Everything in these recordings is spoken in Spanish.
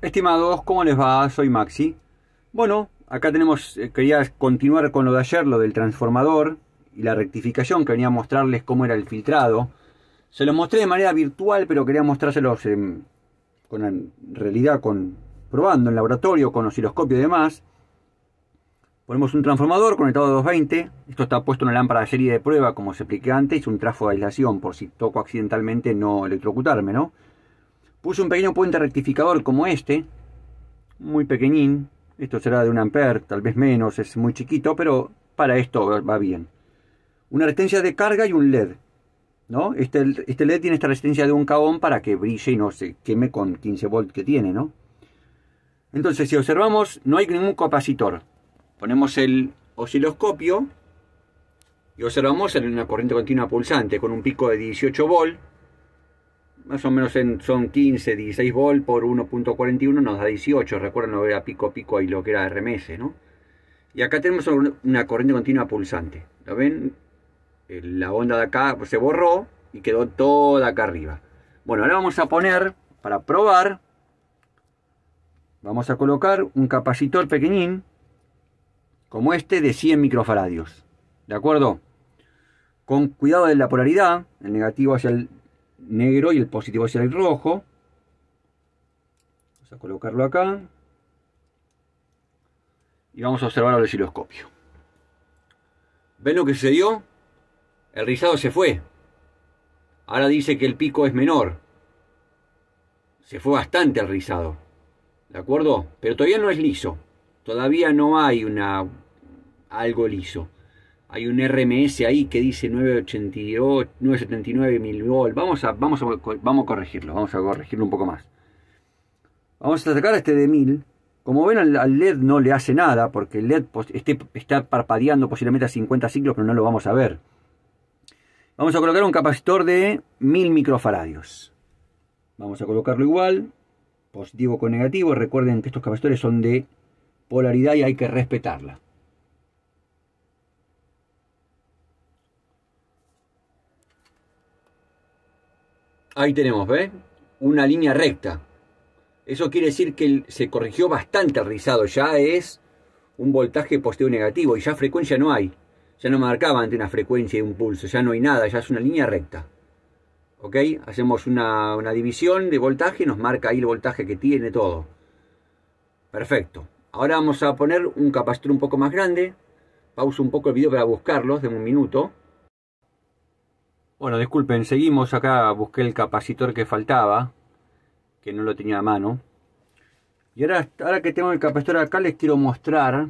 Estimados, ¿cómo les va? Soy Maxi. Bueno, acá tenemos, eh, quería continuar con lo de ayer, lo del transformador y la rectificación, que venía a mostrarles cómo era el filtrado. Se lo mostré de manera virtual, pero quería mostrárselos en, em, con, realidad, con, probando en laboratorio, con osciloscopio y demás. Ponemos un transformador conectado a 220. Esto está puesto en una lámpara de serie de prueba, como os expliqué antes, un trafo de aislación, por si toco accidentalmente no electrocutarme, ¿no? Puse un pequeño puente rectificador como este, muy pequeñín, esto será de un amper, tal vez menos, es muy chiquito, pero para esto va bien. Una resistencia de carga y un LED. ¿no? Este, este LED tiene esta resistencia de un caón para que brille y no se queme con 15 volt que tiene. ¿no? Entonces, si observamos, no hay ningún capacitor. Ponemos el osciloscopio y observamos en una corriente continua pulsante con un pico de 18 volts más o menos son 15, 16 volt por 1.41 nos da 18, recuerden lo que era pico pico y lo que era RMS, ¿no? Y acá tenemos una corriente continua pulsante, ¿lo ven? Eh, la onda de acá se borró y quedó toda acá arriba. Bueno, ahora vamos a poner, para probar, vamos a colocar un capacitor pequeñín, como este, de 100 microfaradios, ¿de acuerdo? Con cuidado de la polaridad, el negativo hacia el negro y el positivo hacia el rojo. Vamos a colocarlo acá. Y vamos a observar el osciloscopio. ¿Ven lo que sucedió? El rizado se fue. Ahora dice que el pico es menor. Se fue bastante el rizado. ¿De acuerdo? Pero todavía no es liso. Todavía no hay una algo liso hay un RMS ahí que dice 988, 979 milivolt. Vamos a, vamos, a, vamos a corregirlo, vamos a corregirlo un poco más. Vamos a sacar este de 1000. Como ven, al, LED no le hace nada, porque el LED este está parpadeando posiblemente a 50 ciclos, pero no lo vamos a ver. Vamos a colocar un capacitor de 1000 microfaradios. Vamos a colocarlo igual, positivo con negativo. Recuerden que estos capacitores son de polaridad y hay que respetarla. Ahí tenemos, ¿ves? Una línea recta. Eso quiere decir que se corrigió bastante el rizado. Ya es un voltaje posterior negativo y ya frecuencia no hay. Ya no marcaba ante una frecuencia y un pulso. Ya no hay nada, ya es una línea recta. ¿Ok? Hacemos una, división de voltaje, nos marca ahí el voltaje que tiene todo. Perfecto. Ahora vamos a poner un capacitor un poco más grande. Pauso un poco el video para buscarlos, de un minuto. Bueno, disculpen, seguimos acá, busqué el capacitor que faltaba, que no lo tenía a mano. Y ahora, ahora que tengo el capacitor acá les quiero mostrar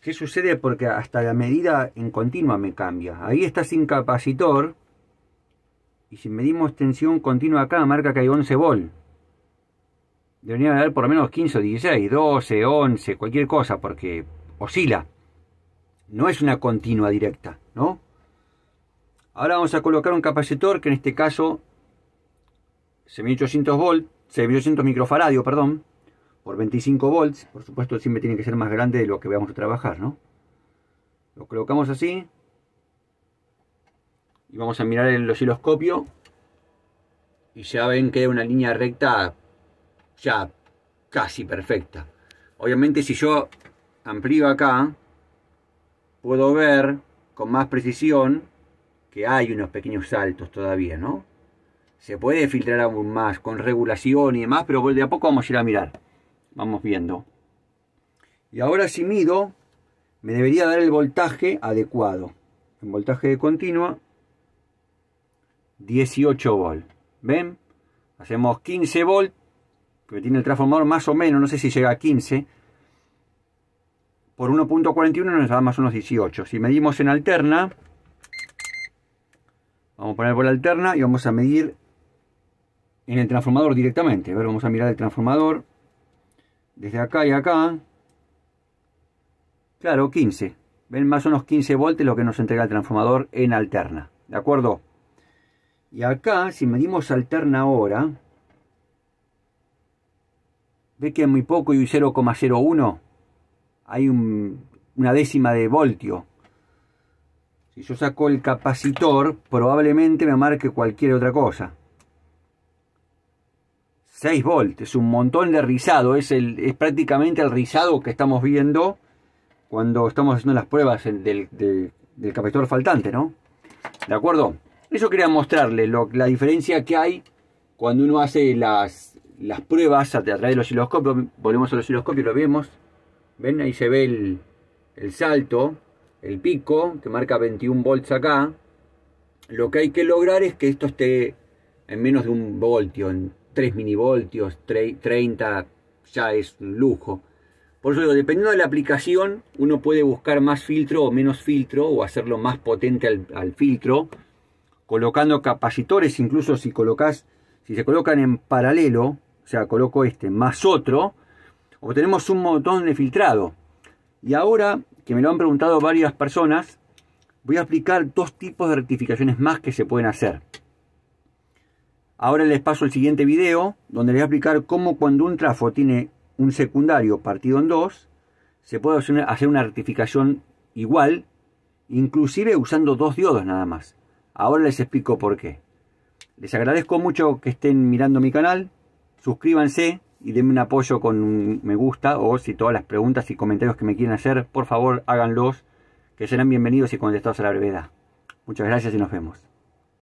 qué sucede porque hasta la medida en continua me cambia. Ahí está sin capacitor y si medimos tensión continua acá marca que hay 11 volt. Debería haber por lo menos 15 16, 12, 11, cualquier cosa porque oscila. No es una continua directa, ¿no? Ahora vamos a colocar un capacitor que en este caso 7800 volts, 7800 microfaradios, perdón, por 25 volts. Por supuesto siempre tiene que ser más grande de lo que vamos a trabajar, ¿no? Lo colocamos así. Y vamos a mirar el osciloscopio. Y ya ven que hay una línea recta ya casi perfecta. Obviamente si yo amplío acá, puedo ver con más precisión que hay unos pequeños saltos todavía, ¿no? Se puede filtrar aún más con regulación y demás, pero de a poco vamos a ir a mirar. Vamos viendo. Y ahora si mido, me debería dar el voltaje adecuado. En voltaje de continua, 18 volt. ¿Ven? Hacemos 15 volt, que tiene el transformador más o menos, no sé si llega a 15. Por 1.41 nos da más menos 18. Si medimos en alterna, Vamos a poner por la alterna y vamos a medir en el transformador directamente. vamos a mirar el transformador desde acá y acá. Claro, 15. Ven más o menos 15 voltios lo que nos entrega el transformador en alterna. ¿De acuerdo? Y acá, si medimos alterna ahora, ve que es muy poco y 0,01. Hay una décima de voltio. Si yo saco el capacitor, probablemente me marque cualquier otra cosa. 6 volts, es un montón de rizado, es, el, es prácticamente el rizado que estamos viendo cuando estamos haciendo las pruebas del, del, capacitor faltante, ¿no? ¿De acuerdo? Eso quería mostrarles, la diferencia que hay cuando uno hace las, las pruebas a, través del los Volvemos a los y lo vemos. ¿Ven? Ahí se ve el, el salto el pico, que marca 21 volts acá, lo que hay que lograr es que esto esté en menos de un voltio, en 3 milivoltios, 30 ya es un lujo. Por eso dependiendo de la aplicación, uno puede buscar más filtro o menos filtro o hacerlo más potente al, al filtro, colocando capacitores, incluso si colocas, si se colocan en paralelo, o sea, coloco este más otro, obtenemos un montón de filtrado. Y ahora que me lo han preguntado varias personas, voy a explicar dos tipos de rectificaciones más que se pueden hacer. Ahora les paso el siguiente video, donde les voy a explicar cómo cuando un trafo tiene un secundario partido en dos, se puede hacer una rectificación igual, inclusive usando dos diodos nada más. Ahora les explico por qué. Les agradezco mucho que estén mirando mi canal, suscríbanse, y denme un apoyo con un me gusta o si todas las preguntas y comentarios que me quieren hacer, por favor háganlos, que serán bienvenidos y contestados a la brevedad. Muchas gracias y nos vemos.